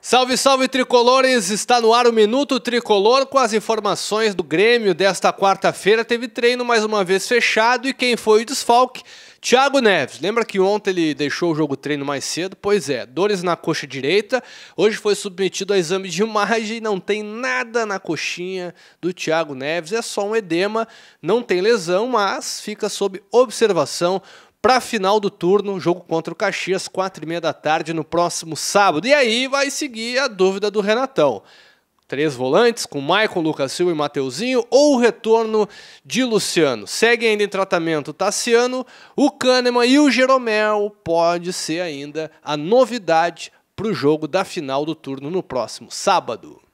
Salve, salve tricolores! Está no ar o Minuto Tricolor com as informações do Grêmio desta quarta-feira. Teve treino mais uma vez fechado e quem foi o desfalque? Thiago Neves. Lembra que ontem ele deixou o jogo treino mais cedo? Pois é, dores na coxa direita. Hoje foi submetido a exame de imagem, não tem nada na coxinha do Thiago Neves, é só um edema, não tem lesão, mas fica sob observação para a final do turno, jogo contra o Caxias, quatro e meia da tarde no próximo sábado. E aí vai seguir a dúvida do Renatão. Três volantes com Maicon, Lucas Silva e Mateuzinho ou o retorno de Luciano. Segue ainda em tratamento o Tassiano, o Kahneman e o Jeromel pode ser ainda a novidade para o jogo da final do turno no próximo sábado.